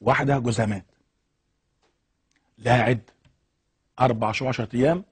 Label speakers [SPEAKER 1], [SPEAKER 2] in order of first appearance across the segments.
[SPEAKER 1] واحدة جزامات لها عدة أربع شهور عشرة أيام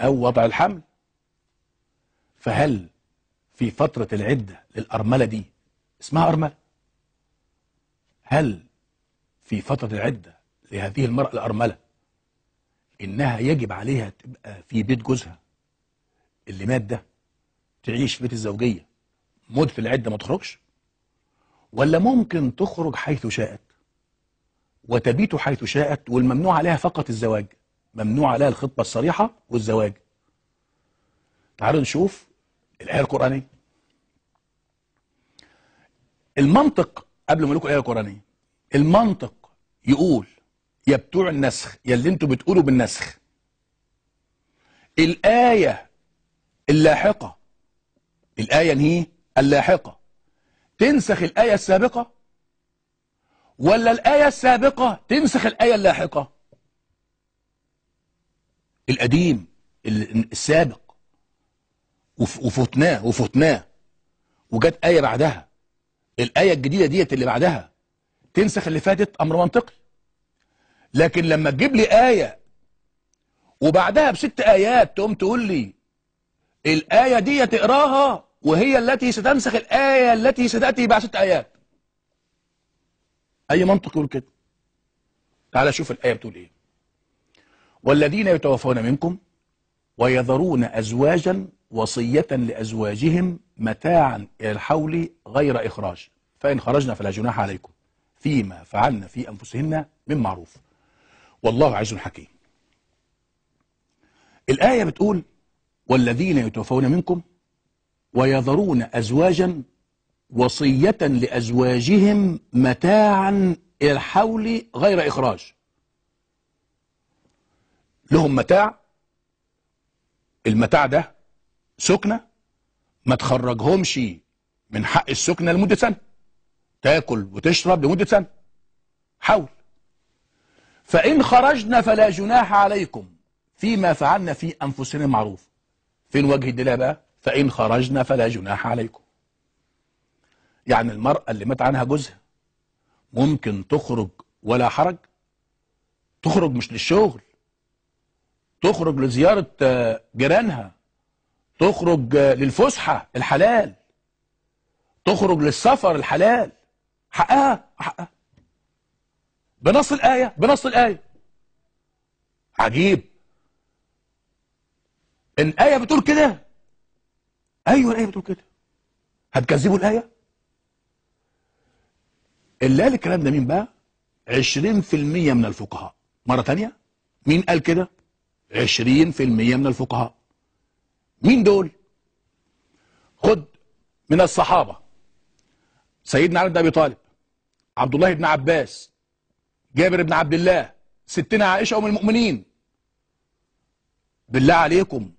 [SPEAKER 1] أو وضع الحمل فهل في فترة العدة للأرملة دي اسمها أرملة هل في فترة العدة لهذه المرأة الأرملة إنها يجب عليها تبقى في بيت جوزها اللي مات ده تعيش في بيت الزوجية مدة العدة ما تخرجش ولا ممكن تخرج حيث شاءت وتبيت حيث شاءت والممنوع عليها فقط الزواج ممنوع عليها الخطبة الصريحة والزواج تعالوا نشوف الآية القرآنية المنطق قبل ما لكم الآية القرآنية المنطق يقول يا بتوع النسخ يا اللي انتوا بتقولوا بالنسخ الآية اللاحقة الآية هي اللاحقة تنسخ الآية السابقة ولا الآية السابقة تنسخ الآية اللاحقة القديم السابق وفتناه وفتناه وجت آية بعدها الآية الجديدة ديت اللي بعدها تنسخ اللي فاتت أمر منطقي لكن لما تجيب لي آية وبعدها بست آيات تقوم تقول لي الآية دي تقراها وهي التي ستنسخ الآية التي ستأتي بعد ست آيات أي منطق يقول كده تعالى شوف الآية بتقول إيه والذين يتوفون منكم ويذرون أزواجا وصية لأزواجهم متاعا إلى الحول غير إخراج فإن خرجنا فلا جناح عليكم فيما فعلنا في أنفسهن من معروف والله عز حكيم الآية بتقول والذين يتوفون منكم ويذرون أزواجا وصية لأزواجهم متاعا إلى الحول غير إخراج لهم متاع المتاع ده سكنة ما تخرجهمش من حق السكنة لمدة سنة تاكل وتشرب لمدة سنة حول فإن خرجنا فلا جناح عليكم فيما فعلنا في أنفسنا معروف فين وجه الدلالة بقى فإن خرجنا فلا جناح عليكم يعني المرأة اللي مات عنها جوزها ممكن تخرج ولا حرج تخرج مش للشغل تخرج لزيارة آه، جيرانها تخرج آه، للفسحة الحلال تخرج للسفر الحلال حقها حقها بنص الآية بنص الآية عجيب الآية بتقول كده أيوة الآية بتقول كده هتكذبوا الآية اللي قال الكلام ده مين بقى 20% من الفقهاء مرة ثانيه مين قال كده 20% من الفقهاء مين دول خد من الصحابة سيدنا علي بن أبي طالب عبد الله بن عباس جابر بن عبد الله ستنا عائشة أم المؤمنين بالله عليكم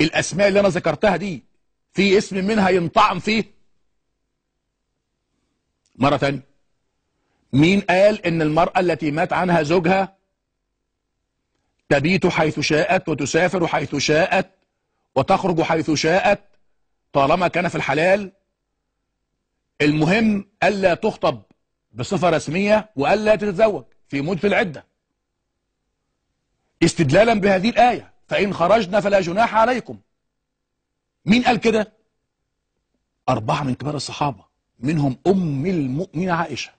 [SPEAKER 1] الأسماء اللي أنا ذكرتها دي في اسم منها ينطعم فيه مرة ثانية مين قال ان المرأة التي مات عنها زوجها تبيت حيث شاءت وتسافر حيث شاءت وتخرج حيث شاءت طالما كان في الحلال المهم ألا تخطب بصفة رسمية وألا تتزوج في مدة العدة استدلالا بهذه الآية فإن خرجنا فلا جناح عليكم مين قال كده أربعة من كبار الصحابة منهم أم المؤمنين عائشة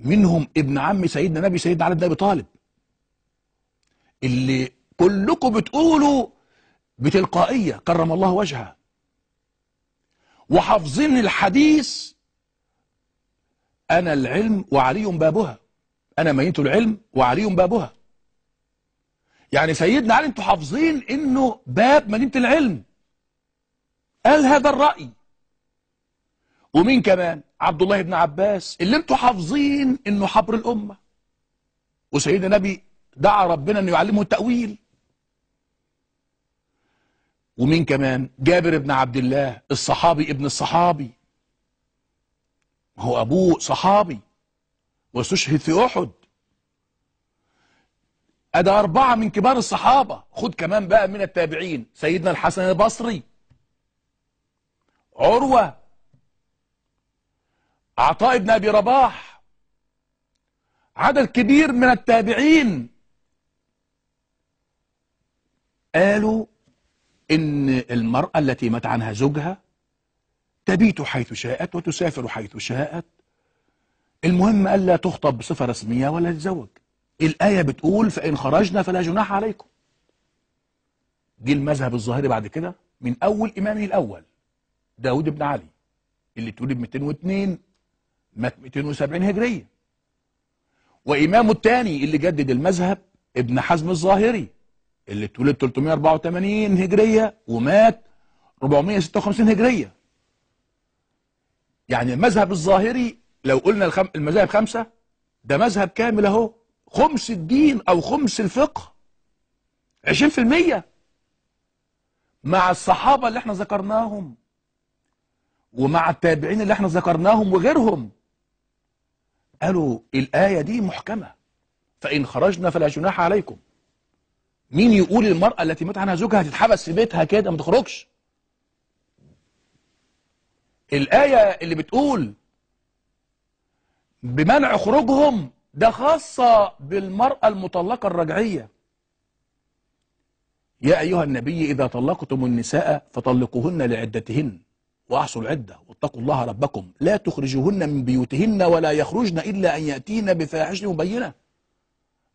[SPEAKER 1] منهم ابن عم سيدنا نبي سيدنا علي بن أبي طالب اللي كلكم بتقولوا بتلقائية كرم الله وجهها وحافظين الحديث أنا العلم وعلي بابها أنا ميت العلم وعلي بابها يعني سيدنا علي انتوا حافظين انه باب مدينة العلم قال هذا الرأي ومين كمان عبد الله بن عباس اللي انتوا حافظين انه حبر الامه وسيدنا النبي دعا ربنا انه يعلمه التاويل ومين كمان جابر بن عبد الله الصحابي ابن الصحابي هو ابوه صحابي واستشهد في احد أدا أربعة من كبار الصحابة خد كمان بقى من التابعين سيدنا الحسن البصري عروة عطاء بن أبي رباح عدد كبير من التابعين قالوا إن المرأة التي مات عنها زوجها تبيت حيث شاءت وتسافر حيث شاءت المهم ألا تخطب بصفة رسمية ولا تتزوج الآية بتقول فإن خرجنا فلا جناح عليكم دي المذهب الظاهري بعد كده من أول إمامه الأول داود بن علي اللي تولد 202 مات 270 هجرية وإمامه الثاني اللي جدد المذهب ابن حزم الظاهري اللي اتولد 384 هجرية ومات 456 هجرية يعني المذهب الظاهري لو قلنا الخم... المذاهب خمسة ده مذهب كامل اهو خمس الدين أو خمس الفقه 20% مع الصحابة اللي احنا ذكرناهم ومع التابعين اللي احنا ذكرناهم وغيرهم قالوا الآية دي محكمة فإن خرجنا فلا جناح عليكم مين يقول المرأة التي مات عنها زوجها هتتحبس في بيتها كده ما تخرجش الآية اللي بتقول بمنع خروجهم ده خاصة بالمرأة المطلقة الرجعية يا أيها النبي إذا طلقتم النساء فطلقوهن لعدتهن وأحصوا العدة واتقوا الله ربكم لا تخرجوهن من بيوتهن ولا يخرجن إلا أن يأتين بفاحشة مبينة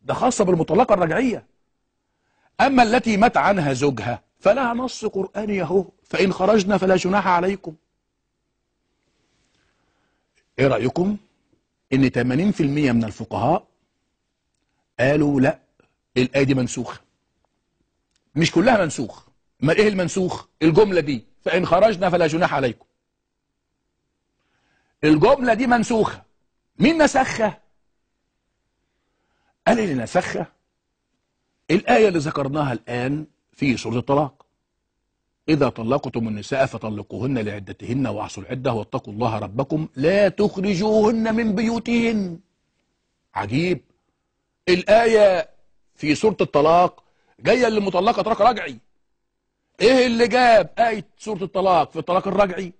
[SPEAKER 1] ده خاصة بالمطلقة الرجعية أما التي مات عنها زوجها فلا نص قرآني أهو فإن خرجنا فلا جناح عليكم إيه رأيكم إن 80% من الفقهاء قالوا لا الآية دي منسوخة مش كلها منسوخ ما إيه المنسوخ الجملة دي فإن خرجنا فلا جناح عليكم الجملة دي منسوخة مين نسخها قال اللي نسخها الآية اللي ذكرناها الآن في سورة الطلاق إذا طلقتم النساء فطلقوهن لعدتهن وأحصوا العدة واتقوا الله ربكم لا تخرجوهن من بيوتهن عجيب الآية في سورة الطلاق جاية للمطلقة تراك رجعي ايه اللي جاب آية سورة الطلاق في الطلاق الرجعي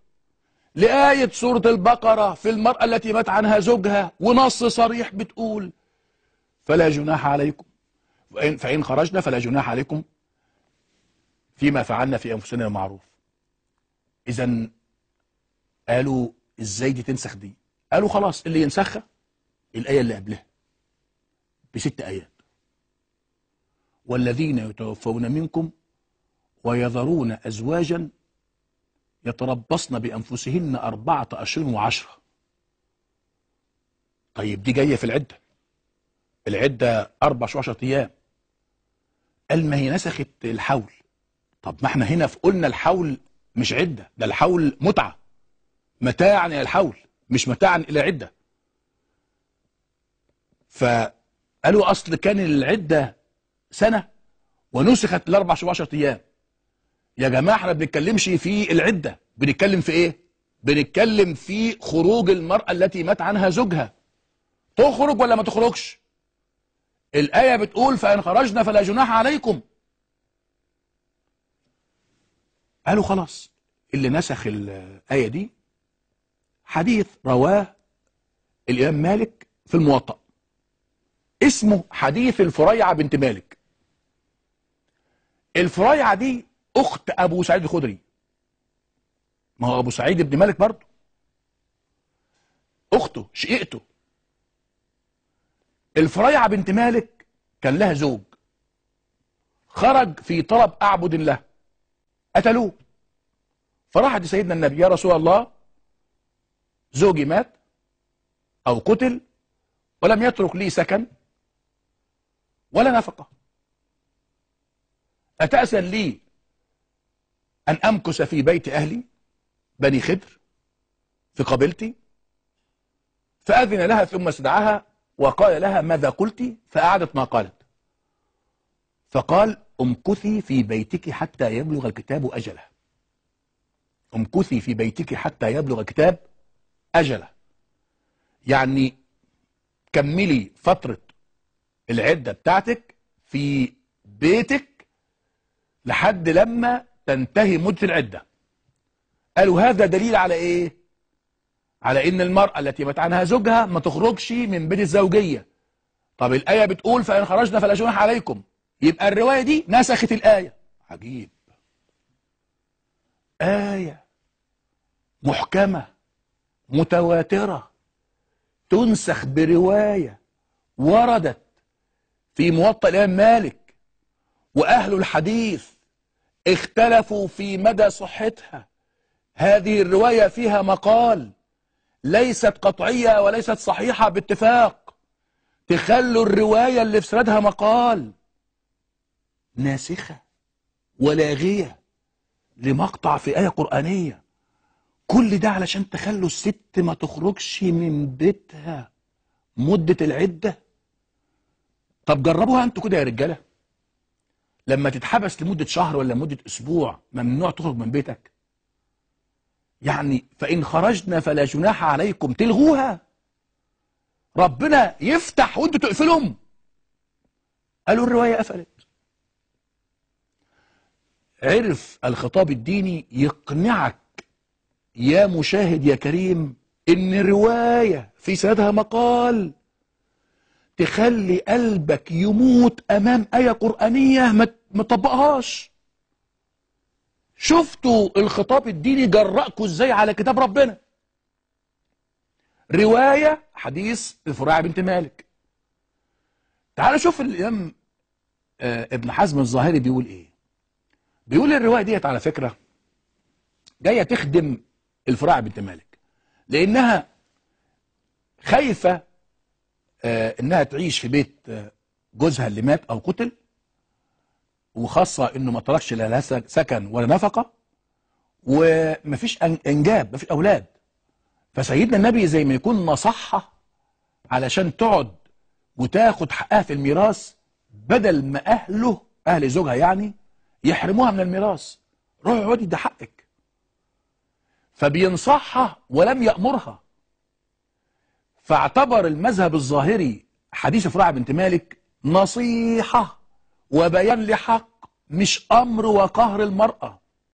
[SPEAKER 1] لآية سورة البقرة في المرأة التي مات عنها زوجها ونص صريح بتقول فلا جناح عليكم فإن خرجنا فلا جناح عليكم فيما فعلنا في أنفسنا المعروف إذا قالوا إزاي دي تنسخ دي قالوا خلاص اللي ينسخها الآية اللي قبلها بست آيات والذين يتوفون منكم ويذرون أزواجا يتربصن بأنفسهن أربعة أشهر وعشرة طيب دي جاية في العدة العدة أربع شهور عشرة أيام قال ما هي نسخت الحول طب ما احنا هنا في قلنا الحول مش عدة ده الحول متعة متاعا إلى الحول مش متاعا إلى عدة فقالوا أصل كان العدة سنة ونسخت الأربع شهور عشرة أيام يا جماعه احنا بنتكلمش في العده بنتكلم في ايه بنتكلم في خروج المراه التي مات عنها زوجها تخرج ولا ما تخرجش الايه بتقول فان خرجنا فلا جناح عليكم قالوا خلاص اللي نسخ الايه دي حديث رواه الامام مالك في الموطأ اسمه حديث الفريعه بنت مالك الفريعه دي أخت أبو سعيد الخدري ما هو أبو سعيد بن مالك برضه أخته شقيقته الفريعة بنت مالك كان لها زوج خرج في طلب أعبد له قتلوه فراحت سيدنا النبي يا رسول الله زوجي مات أو قتل ولم يترك لي سكن ولا نفقة اتاسا لي أن أمكث في بيت أهلي بني خدر في قبيلتي فأذن لها ثم استدعاها وقال لها ماذا قلت فأعدت ما قالت فقال امكثي في بيتك حتى يبلغ الكتاب أجله امكثي في بيتك حتى يبلغ الكتاب أجله يعني كملي فترة العدة بتاعتك في بيتك لحد لما تنتهي مدة العدة قالوا هذا دليل على ايه على ان المرأة التي مات عنها زوجها ما تخرجش من بيت الزوجية طب الآية بتقول فإن خرجنا فلا جناح عليكم يبقى الرواية دي نسخت الآية عجيب آية محكمة متواترة تنسخ برواية وردت في موطأ الإمام مالك وأهل الحديث اختلفوا في مدى صحتها هذه الرواية فيها مقال ليست قطعية وليست صحيحة باتفاق تخلوا الرواية اللي في سردها مقال ناسخة ولاغية لمقطع في آية قرآنية كل ده علشان تخلوا الست ما تخرجش من بيتها مدة العدة طب جربوها انتوا كده يا رجاله لما تتحبس لمدة شهر ولا لمدة أسبوع ممنوع تخرج من بيتك يعني فإن خرجنا فلا جناح عليكم تلغوها ربنا يفتح وانتوا تقفلهم قالوا الرواية قفلت عرف الخطاب الديني يقنعك يا مشاهد يا كريم ان الرواية في سندها مقال تخلي قلبك يموت امام ايه قرآنية ما مطبقهاش شفتوا الخطاب الديني جرأكوا ازاي على كتاب ربنا رواية حديث الفراعة بنت مالك تعالوا شوف الإمام آه، ابن حزم الظاهري بيقول إيه بيقول الرواية ديت على فكرة جاية تخدم الفراعة بنت مالك لأنها خايفة آه، إنها تعيش في بيت آه، جوزها اللي مات أو قتل وخاصة انه ما تركش لا سكن ولا نفقة ومفيش انجاب مفيش اولاد فسيدنا النبي زي ما يكون نصحها علشان تقعد وتاخد حقها في الميراث بدل ما اهله اهل زوجها يعني يحرموها من الميراث روحي اقعدي ده حقك فبينصحها ولم يأمرها فاعتبر المذهب الظاهري حديث فراع بنت مالك نصيحة وبيان لحق مش أمر وقهر المرأة